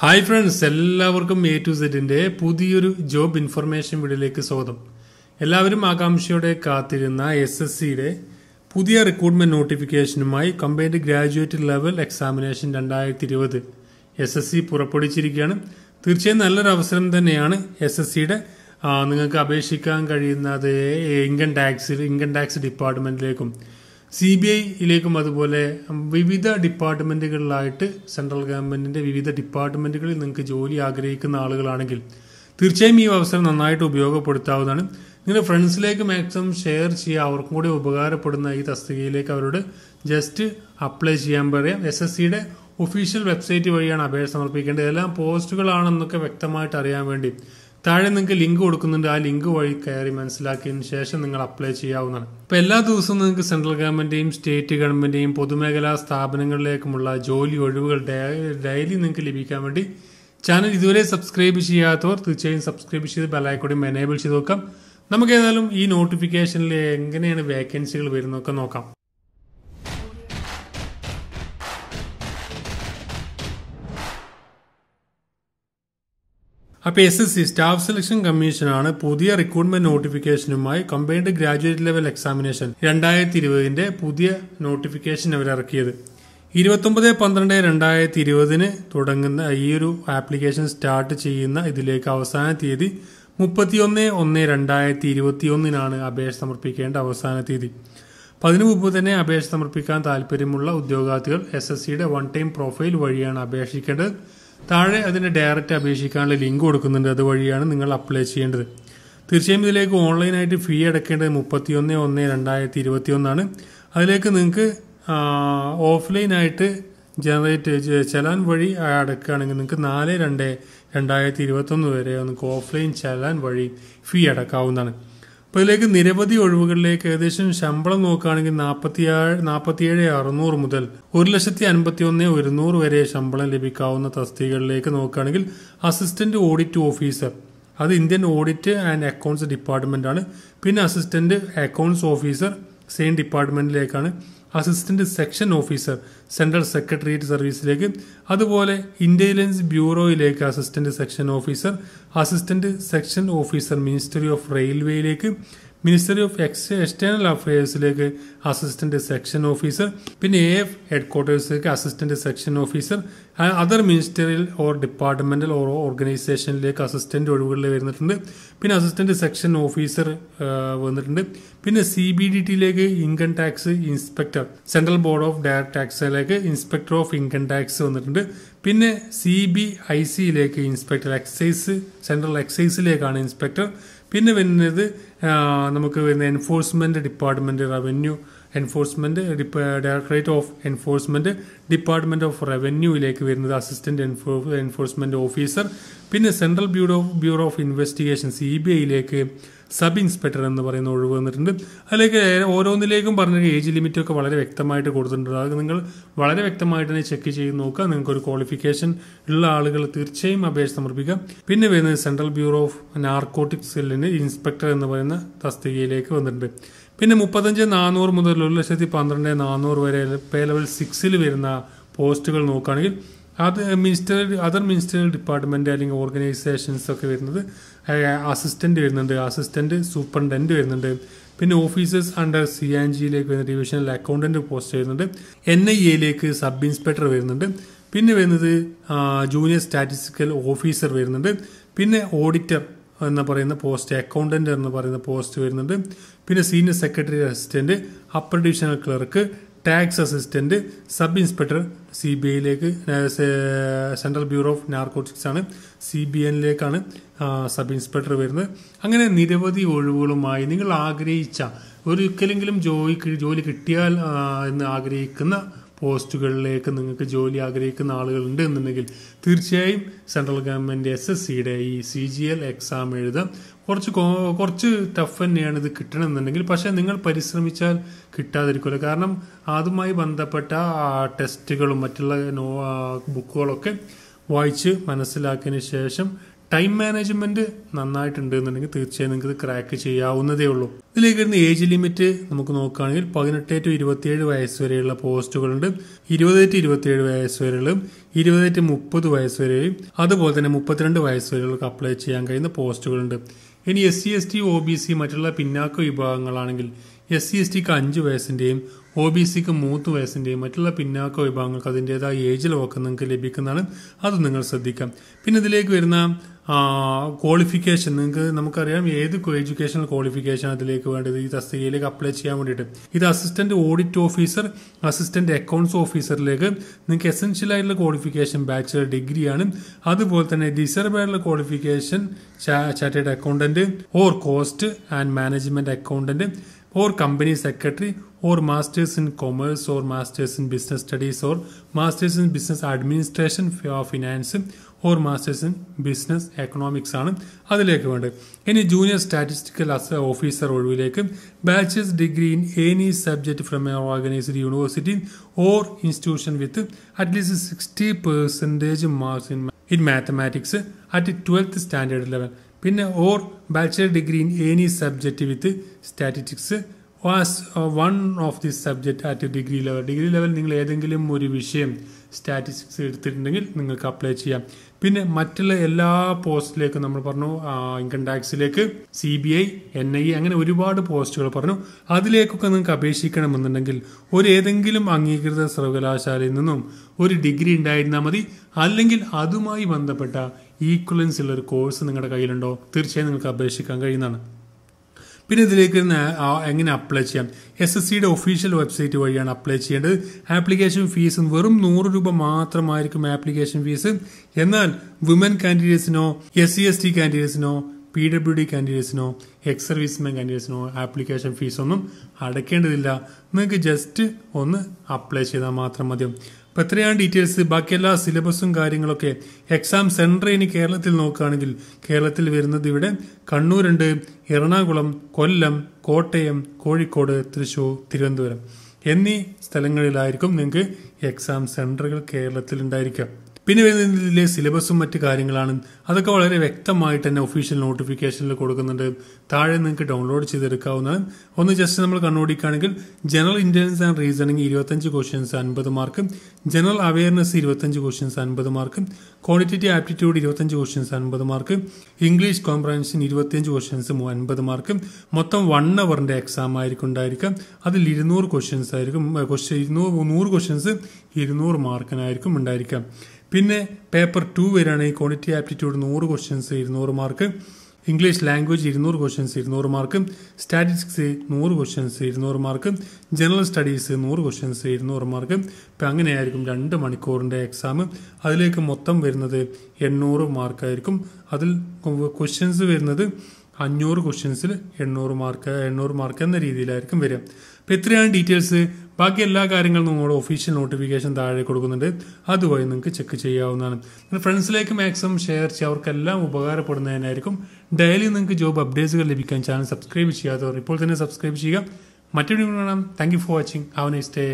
hi friends എല്ലാവർക്കും A to സെറ്റിൻ്റെ പുതിയൊരു ജോബ് ഇൻഫർമേഷൻ വീഡിയോയിലേക്ക് സ്വാഗതം എല്ലാവരും ആകാംക്ഷയോടെ കാത്തിരുന്ന എസ് എസ് സിയുടെ പുതിയ റിക്രൂട്ട്മെന്റ് നോട്ടിഫിക്കേഷനുമായി കമ്പൈൻഡ് ഗ്രാജുവേറ്റ് ലെവൽ എക്സാമിനേഷൻ രണ്ടായിരത്തി ഇരുപത് എസ് എസ് സി പുറപ്പെടുവിച്ചിരിക്കുകയാണ് തീർച്ചയായും നല്ലൊരു അവസരം തന്നെയാണ് എസ് എസ് സിയുടെ നിങ്ങൾക്ക് അപേക്ഷിക്കാൻ കഴിയുന്നത് ഇൻകം ടാക്സ് ഇൻകം ടാക്സ് ഡിപ്പാർട്ട്മെന്റിലേക്കും സി ബി ഐയിലേക്കും അതുപോലെ വിവിധ ഡിപ്പാർട്ട്മെൻറ്റുകളിലായിട്ട് സെൻട്രൽ ഗവൺമെൻറ്റിൻ്റെ വിവിധ ഡിപ്പാർട്ട്മെൻറ്റുകളിൽ നിങ്ങൾക്ക് ജോലി ആഗ്രഹിക്കുന്ന ആളുകളാണെങ്കിൽ തീർച്ചയായും ഈ അവസരം നന്നായിട്ട് ഉപയോഗപ്പെടുത്താവുന്നതാണ് നിങ്ങളുടെ ഫ്രണ്ട്സിലേക്ക് മാക്സിമം ഷെയർ ചെയ്യുക അവർക്കും കൂടി ഉപകാരപ്പെടുന്ന ഈ തസ്തികയിലേക്ക് അവരോട് ജസ്റ്റ് അപ്ലൈ ചെയ്യാൻ പറയാം എസ് എസ് സിയുടെ ഒഫീഷ്യൽ വെബ്സൈറ്റ് വഴിയാണ് അപേക്ഷ സമർപ്പിക്കേണ്ടത് എല്ലാം പോസ്റ്റുകളാണെന്നൊക്കെ വ്യക്തമായിട്ട് അറിയാൻ വേണ്ടി താഴെ നിങ്ങൾക്ക് ലിങ്ക് കൊടുക്കുന്നുണ്ട് ആ ലിങ്ക് വഴി കയറി മനസ്സിലാക്കിയതിന് ശേഷം നിങ്ങൾ അപ്ലൈ ചെയ്യാവുന്നതാണ് ഇപ്പൊ എല്ലാ ദിവസവും നിങ്ങൾക്ക് സെൻട്രൽ ഗവൺമെന്റേയും സ്റ്റേറ്റ് ഗവൺമെന്റേയും പൊതുമേഖലാ സ്ഥാപനങ്ങളിലേക്കുമുള്ള ജോലി ഒഴിവുകൾ ഡെയിലി നിങ്ങൾക്ക് ലഭിക്കാൻ വേണ്ടി ചാനൽ ഇതുവരെ സബ്സ്ക്രൈബ് ചെയ്യാത്തവർ തീർച്ചയായും സബ്സ്ക്രൈബ് ചെയ്ത് ബലായിക്കൂടെ എനേബിൾ ചെയ്ത് നോക്കാം നമുക്ക് ഏതായാലും ഈ നോട്ടിഫിക്കേഷനിൽ എങ്ങനെയാണ് വേക്കൻസികൾ വരുന്നതൊക്കെ നോക്കാം അപ്പൊ S S C staff selection കമ്മീഷനാണ് പുതിയ റിക്രൂട്ട്മെന്റ് നോട്ടിഫിക്കേഷനുമായി കമ്പൈൻഡ് ഗ്രാജുവേറ്റ് ലെവൽ എക്സാമിനേഷൻ രണ്ടായിരത്തി ഇരുപതിന്റെ പുതിയ നോട്ടിഫിക്കേഷൻ അവരിറക്കിയത് ഇരുപത്തൊമ്പത് പന്ത്രണ്ട് രണ്ടായിരത്തി ഇരുപതിന് തുടങ്ങുന്ന ഈ ഒരു ആപ്ലിക്കേഷൻ സ്റ്റാർട്ട് ചെയ്യുന്ന ഇതിലേക്ക് അവസാന തീയതി മുപ്പത്തിയൊന്ന് ഒന്ന് രണ്ടായിരത്തി ഒന്നിനാണ് അപേക്ഷ സമർപ്പിക്കേണ്ട അവസാന തീയതി അതിനു മുമ്പ് തന്നെ അപേക്ഷ സമർപ്പിക്കാൻ താല്പര്യമുള്ള ഉദ്യോഗാർത്ഥികൾ എസ് എസ് സിയുടെ വൺ ടൈം പ്രൊഫൈൽ വഴിയാണ് അപേക്ഷിക്കേണ്ടത് താഴെ അതിന് ഡയറക്റ്റ് അപേക്ഷിക്കാനുള്ള ലിങ്ക് കൊടുക്കുന്നുണ്ട് അതുവഴിയാണ് നിങ്ങൾ അപ്ലൈ ചെയ്യേണ്ടത് തീർച്ചയായും ഇതിലേക്ക് ഓൺലൈനായിട്ട് ഫീ അടക്കേണ്ടത് മുപ്പത്തിയൊന്ന് ഒന്ന് രണ്ടായിരത്തി ഇരുപത്തി ഒന്നാണ് അതിലേക്ക് നിങ്ങൾക്ക് ഓഫ്ലൈനായിട്ട് ജനറേറ്റ് ചലാൻ വഴി അടക്കുകയാണെങ്കിൽ നിങ്ങൾക്ക് നാല് രണ്ട് രണ്ടായിരത്തി ഇരുപത്തൊന്ന് വരെ നിങ്ങൾക്ക് ഓഫ്ലൈൻ ചലാൻ വഴി ഫീ അടക്കാവുന്നതാണ് അപ്പോൾ ഇതിലേക്ക് നിരവധി ഒഴിവുകളിലേക്ക് ഏകദേശം ശമ്പളം നോക്കുകയാണെങ്കിൽ നാൽപ്പത്തിയാഴ് നാൽപ്പത്തിയേഴ് അറുന്നൂറ് മുതൽ ഒരു ലക്ഷത്തി അൻപത്തി ഒന്ന് ഒരുന്നൂറ് വരെ ശമ്പളം ലഭിക്കാവുന്ന തസ്തികകളിലേക്ക് നോക്കുകയാണെങ്കിൽ അസിസ്റ്റന്റ് ഓഡിറ്റ് ഓഫീസർ അത് Indian audit and accounts department ആണ് പിന്നെ അസിസ്റ്റന്റ് അക്കൗണ്ട്സ് ഓഫീസർ സെയിം ഡിപ്പാർട്ട്മെന്റിലേക്കാണ് assistant section officer central secretariat സർവീസിലേക്ക് അതുപോലെ ഇന്റലിജൻസ് ബ്യൂറോയിലേക്ക് assistant section officer assistant section officer ministry of റെയിൽവേയിലേക്ക് മിനിസ്റ്ററി ഓഫ് എക്സ് എക്സ്റ്റേണൽ അഫയേഴ്സിലേക്ക് അസിസ്റ്റന്റ് സെക്ഷൻ ഓഫീസർ പിന്നെ എ എഫ് ഹെഡ്ക്വാർട്ടേഴ്സിലേക്ക് assistant section officer other ministerial or departmental or ഓർഗനൈസേഷനിലേക്ക് assistant ഒഴിവുകളിൽ വരുന്നിട്ടുണ്ട് പിന്നെ അസിസ്റ്റന്റ് സെക്ഷൻ ഓഫീസർ വന്നിട്ടുണ്ട് പിന്നെ സി ബി ഡി ടിയിലേക്ക് income tax inspector central board of direct ടാക്സിലേക്ക് ഇൻസ്പെക്ടർ ഓഫ് ഇൻകം ടാക്സ് വന്നിട്ടുണ്ട് പിന്നെ സി ബി ഐ സിയിലേക്ക് ഇൻസ്പെക്ടർ എക്സൈസ് സെൻട്രൽ എക്സൈസിലേക്കാണ് ഇൻസ്പെക്ടർ പിന്നെ വരുന്നത് നമുക്ക് വരുന്ന enforcement department revenue enforcement directorate of enforcement department of റവന്യൂയിലേക്ക് വരുന്നത് അസിസ്റ്റൻറ്റ് എൻഫോ എൻഫോഴ്സ്മെൻറ്റ് ഓഫീസർ പിന്നെ central bureau bureau of investigation C B ഐയിലേക്ക് സബ് ഇൻസ്പെക്ടർ എന്ന് പറയുന്ന ഒഴിവ് വന്നിട്ടുണ്ട് അതിലേക്ക് ഓരോന്നിലേക്കും പറഞ്ഞ ഏജ് ലിമിറ്റൊക്കെ വളരെ വ്യക്തമായിട്ട് കൊടുത്തിട്ടുണ്ട് അത് നിങ്ങൾ വളരെ വ്യക്തമായിട്ട് തന്നെ ചെക്ക് ചെയ്ത് നോക്കുക നിങ്ങൾക്കൊരു ക്വാളിഫിക്കേഷൻ ഉള്ള ആളുകൾ തീർച്ചയായും അപേക്ഷ സമർപ്പിക്കുക പിന്നെ വരുന്നത് സെൻട്രൽ ബ്യൂറോ ഓഫ് നിന്ന് ഇൻസ്പെക്ടർ എന്ന് പറയുന്ന തസ്തികയിലേക്ക് വന്നിട്ടുണ്ട് പിന്നെ മുപ്പത്തഞ്ച് നാനൂറ് മുതൽ ഒരു ലക്ഷത്തി പന്ത്രണ്ട് നാനൂറ് വരെ പേ ലെവൽ സിക്സിൽ വരുന്ന പോസ്റ്റുകൾ നോക്കുകയാണെങ്കിൽ അത് മിനിസ്റ്റർ അതർ മിനിസ്റ്റർ ഡിപ്പാർട്ട്മെൻറ്റ് അല്ലെങ്കിൽ ഓർഗനൈസേഷൻസ് ഒക്കെ വരുന്നത് അസിസ്റ്റൻ്റ് വരുന്നുണ്ട് അസിസ്റ്റൻ്റ് സൂപ്രണ്ടൻ്റ് വരുന്നുണ്ട് പിന്നെ ഓഫീസേഴ്സ് അണ്ടർ സി ആൻ ജിയിലേക്ക് വരുന്ന ഡിവിഷണൽ അക്കൗണ്ടൻറ്റ് പോസ്റ്റ് വരുന്നുണ്ട് എൻ ഐ എയിലേക്ക് സബ് ഇൻസ്പെക്ടർ വരുന്നുണ്ട് പിന്നെ വരുന്നത് ജൂനിയർ സ്റ്റാറ്റിസ്റ്റിക്കൽ ഓഫീസർ വരുന്നുണ്ട് പിന്നെ ഓഡിറ്റർ എന്ന് പറയുന്ന പോസ്റ്റ് അക്കൗണ്ടന്റ് എന്ന് പറയുന്ന പോസ്റ്റ് വരുന്നുണ്ട് പിന്നെ senior secretary assistant upper divisional clerk tax assistant sub inspector C B ഐയിലേക്ക് സെൻട്രൽ ബ്യൂറോ ഓഫ് നാർക്കോട്ടിക്സ് ആണ് സി ബി എനിലേക്കാണ് സബ് ഇൻസ്പെക്ടർ വരുന്നത് അങ്ങനെ നിരവധി ഒഴിവുകളുമായി നിങ്ങൾ ആഗ്രഹിച്ച ഒരിക്കലെങ്കിലും ജോലി ജോലി കിട്ടിയാൽ എന്ന് ആഗ്രഹിക്കുന്ന പോസ്റ്റുകളിലേക്ക് നിങ്ങൾക്ക് ജോലി ആഗ്രഹിക്കുന്ന ആളുകളുണ്ട് എന്നുണ്ടെങ്കിൽ തീർച്ചയായും സെൻട്രൽ ഗവൺമെൻറ് എസ് എസ് സിയുടെ ഈ സി ജി എൽ എക്സാം എഴുതാം കുറച്ച് കുറച്ച് ടഫ് തന്നെയാണ് ഇത് എന്നുണ്ടെങ്കിൽ പക്ഷേ നിങ്ങൾ പരിശ്രമിച്ചാൽ കിട്ടാതിരിക്കില്ല കാരണം അതുമായി ബന്ധപ്പെട്ട ടെസ്റ്റുകളും മറ്റുള്ള നോ ബുക്കുകളൊക്കെ വായിച്ച് മനസ്സിലാക്കിയതിന് ശേഷം ടൈം മാനേജ്മെന്റ് നന്നായിട്ടുണ്ട് എന്നുണ്ടെങ്കിൽ തീർച്ചയായും നിങ്ങൾക്ക് ക്രാക്ക് ചെയ്യാവുന്നതേ ഉള്ളൂ ഇതിലേക്ക് വരുന്ന ഏജ് ലിമിറ്റ് നമുക്ക് നോക്കുകയാണെങ്കിൽ പതിനെട്ട് ടു ഇരുപത്തിയേഴ് വയസ്സ് വരെയുള്ള പോസ്റ്റുകളുണ്ട് ഇരുപത് ടു ഇരുപത്തിയേഴ് വയസ്സ് വരെയുള്ളതും ഇരുപത് ടു മുപ്പത് വയസ്സ് വരെയും അതുപോലെ തന്നെ മുപ്പത്തിരണ്ട് വയസ്സ് വരെയുള്ളവർക്ക് അപ്ലൈ ചെയ്യാൻ കഴിയുന്ന പോസ്റ്റുകളുണ്ട് ഇനി S C S T O B C മറ്റുള്ള പിന്നാക്ക വിഭാഗങ്ങളാണെങ്കിൽ എസ് സി എസ് ടിക്ക് അഞ്ച് വയസ്സിന്റെയും ഒ ബി സിക്ക് മൂന്ന് വയസ്സിന്റെയും മറ്റുള്ള പിന്നാക്ക വിഭാഗങ്ങൾക്ക് അതിൻ്റേതായ ഏജ് ലോക്ക് നിങ്ങൾക്ക് ലഭിക്കുന്നതാണ് അത് നിങ്ങൾ ശ്രദ്ധിക്കാം പിന്നെ ഇതിലേക്ക് വരുന്ന ക്വാളിഫിക്കേഷൻ നിങ്ങൾക്ക് നമുക്കറിയാം ഏത് എഡ്യൂക്കേഷണൽ ക്വാളിഫിക്കേഷൻ അതിലേക്ക് വേണ്ടത് ഈ തസ്തികയിലേക്ക് അപ്ലൈ ചെയ്യാൻ വേണ്ടിയിട്ട് ഇത് assistant audit officer assistant accounts ഓഫീസറിലേക്ക് നിങ്ങൾക്ക് എസെൻഷ്യൽ ആയിട്ടുള്ള ക്വാളിഫിക്കേഷൻ ബാച്ചിലർ ഡിഗ്രിയാണ് അതുപോലെ തന്നെ ഡിസർബായിട്ടുള്ള qualification chartered accountant or cost and management accountant or company secretary or masters in commerce or masters in business studies or masters in business administration finance or masters in business economics ആണ് അതിലേക്ക് വേണ്ടത് ഇനി junior statistical അസ officer ഒഴിവിലേക്ക് bachelors degree in any subject from a organised university or institution with at least sixty percentage marks in in mathematics at twelfth standard level പിന്നെ or bachelor degree in any subject with statistics was one of this subject at degree level degree level നിങ്ങൾ ഏതെങ്കിലും ഒരു വിഷയം statistics എടുത്തിട്ടുണ്ടെങ്കിൽ നിങ്ങൾക്ക് apply ചെയ്യാം പിന്നെ മറ്റുള്ള എല്ലാ പോസ്റ്റിലേക്കും നമ്മൾ പറഞ്ഞു ഇൻകം ടാക്സിലേക്ക് C B I N I അങ്ങനെ ഒരുപാട് പോസ്റ്റുകൾ പറഞ്ഞു അതിലേക്കൊക്കെ നിങ്ങൾക്ക് അപേക്ഷിക്കണമെന്നുണ്ടെങ്കിൽ ഒരു ഏതെങ്കിലും അംഗീകൃത സർവകലാശാലയിൽ നിന്നും ഒരു ഡിഗ്രി ഉണ്ടായിരുന്നാൽ മതി അല്ലെങ്കിൽ അതുമായി ബന്ധപ്പെട്ട ഈക്വലൻസ് ഉള്ള ഒരു കോഴ്സ് നിങ്ങളുടെ കയ്യിലുണ്ടോ തീർച്ചയായും നിങ്ങൾക്ക് അപേക്ഷിക്കാൻ കഴിയുന്നതാണ് പിന്നെ ഇതിലേക്ക് എങ്ങനെ അപ്ലൈ ചെയ്യാം എസ് എസ് സിയുടെ ഒഫീഷ്യൽ വെബ്സൈറ്റ് വഴിയാണ് അപ്ലൈ ചെയ്യേണ്ടത് ആപ്ലിക്കേഷൻ ഫീസ് വെറും നൂറ് രൂപ മാത്രമായിരിക്കും ആപ്ലിക്കേഷൻ ഫീസ് എന്നാൽ വിമൻ കാൻഡിഡേറ്റ്സിനോ എസ് സി എസ് ടി കാൻഡിഡേറ്റ്സിനോ പി ഡബ്ല്യു ഡി കാൻഡിഡേറ്റ്സിനോ എക്സ് സർവീസ്മാൻ കാൻഡിഡേറ്റ്സിനോ ആപ്ലിക്കേഷൻ ഫീസൊന്നും അടയ്ക്കേണ്ടതില്ല നിങ്ങൾക്ക് ജസ്റ്റ് ഒന്ന് അപ്ലൈ ചെയ്താൽ മാത്രം മതി ഇപ്പൊ എത്രയാണ് ഡീറ്റെയിൽസ് ബാക്കി എല്ലാ സിലബസും കാര്യങ്ങളൊക്കെ എക്സാം സെന്റർ ഇനി കേരളത്തിൽ നോക്കുകയാണെങ്കിൽ കേരളത്തിൽ വരുന്നത് ഇവിടെ കണ്ണൂരുണ്ട് എറണാകുളം കൊല്ലം കോട്ടയം കോഴിക്കോട് തൃശൂർ തിരുവനന്തപുരം എന്നീ സ്ഥലങ്ങളിലായിരിക്കും നിങ്ങൾക്ക് എക്സാം സെന്ററുകൾ കേരളത്തിൽ ഉണ്ടായിരിക്കുക പിന്നെ വരുന്നതിലെ സിലബസും മറ്റു കാര്യങ്ങളാണ് അതൊക്കെ വളരെ വ്യക്തമായിട്ട് തന്നെ ഒഫീഷ്യൽ നോട്ടിഫിക്കേഷനിൽ കൊടുക്കുന്നുണ്ട് താഴെ നിങ്ങൾക്ക് ഡൗൺലോഡ് ചെയ്തെടുക്കാവുന്നതാണ് ഒന്ന് ജസ്റ്റ് നമ്മൾ കണ്ണോടിക്കുകയാണെങ്കിൽ ജനറൽ ഇന്റലിജൻസ് ആൻഡ് റീസണിങ് ഇരുപത്തഞ്ച് ക്വസ്റ്റ്യൻസ് അൻപത് മാർക്ക് ജനറൽ അവയർനെസ് ഇരുപത്തഞ്ച് ക്വസ്റ്റ്യൻസ് അൻപത് മാർക്ക് ക്വാണ്ടിറ്റേറ്റീവ് ആപ്റ്റിറ്റ്യൂഡ് ഇരുപത്തഞ്ച് ക്വസ്റ്റ്യൻസ് അൻപത് മാർക്ക് ഇംഗ്ലീഷ് കോംപ്രഹൻഷൻ ഇരുപത്തിയഞ്ച് ക്വസ്റ്റ്യൻസ് അൻപത് മാർക്ക് മൊത്തം വൺ അവറിന്റെ എക്സാം ആയിരിക്കും ഉണ്ടായിരിക്കാം അതിൽ ഇരുന്നൂറ് ക്വസ്റ്റ്യൻസ് ആയിരിക്കും ക്വസ്റ്റ്യൻ ഇരുന്നൂറ് നൂറ് ക്വസ്റ്റ്യൻസ് ഇരുന്നൂറ് മാർക്കിനായിരിക്കും ഉണ്ടായിരിക്കാം പിന്നെ പേപ്പർ ടു വരെയാണ് ഈ ക്വാണ്ടിറ്റി ആപ്റ്റിറ്റ്യൂഡ് നൂറ് ക്വസ്റ്റ്യൻസ് ഇരുന്നൂറ് മാർക്ക് ഇംഗ്ലീഷ് ലാംഗ്വേജ് ഇരുന്നൂറ് ക്വസ്റ്റ്യൻസ് ഇരുന്നൂറ് മാർക്ക് സ്റ്റാറ്റിസ്റ്റിക്സ് നൂറ് ക്വസ്റ്റ്യൻസ് ഇരുന്നൂറ് മാർക്ക് ജനറൽ സ്റ്റഡീസ് നൂറ് ക്വസ്റ്റ്യൻസ് ഇരുന്നൂറ് മാർക്ക് ഇപ്പം അങ്ങനെയായിരിക്കും രണ്ട് മണിക്കൂറിൻ്റെ എക്സാം അതിലേക്ക് മൊത്തം വരുന്നത് എണ്ണൂറ് മാർക്കായിരിക്കും അതിൽ ക്വസ്റ്റ്യൻസ് വരുന്നത് അഞ്ഞൂറ് ക്വസ്റ്റ്യൻസിൽ എണ്ണൂറ് മാർക്ക് എണ്ണൂറ് മാർക്ക് എന്ന രീതിയിലായിരിക്കും വരിക അപ്പോൾ ഇത്രയാണ് ഡീറ്റെയിൽസ് ബാക്കി എല്ലാ കാര്യങ്ങളും നിങ്ങളുടെ ഒഫീഷ്യൽ നോട്ടിഫിക്കേഷൻ താഴെ കൊടുക്കുന്നുണ്ട് അതുവഴി നിങ്ങൾക്ക് ചെക്ക് ചെയ്യാവുന്നതാണ് നിങ്ങളുടെ ഫ്രണ്ട്സിലേക്ക് മാക്സിമം ഷെയർ ചെയ്യുക അവർക്കെല്ലാം ഉപകാരപ്പെടുന്നതിനായിരിക്കും ഡെയിലി നിങ്ങൾക്ക് ജോബ് അപ്ഡേറ്റ്സുകൾ ലഭിക്കാൻ ചാനൽ സബ്സ്ക്രൈബ് ചെയ്യാത്തവർ ഇപ്പോൾ തന്നെ സബ്സ്ക്രൈബ് ചെയ്യുക മറ്റൊരു കാണാം thank you for watching have nice day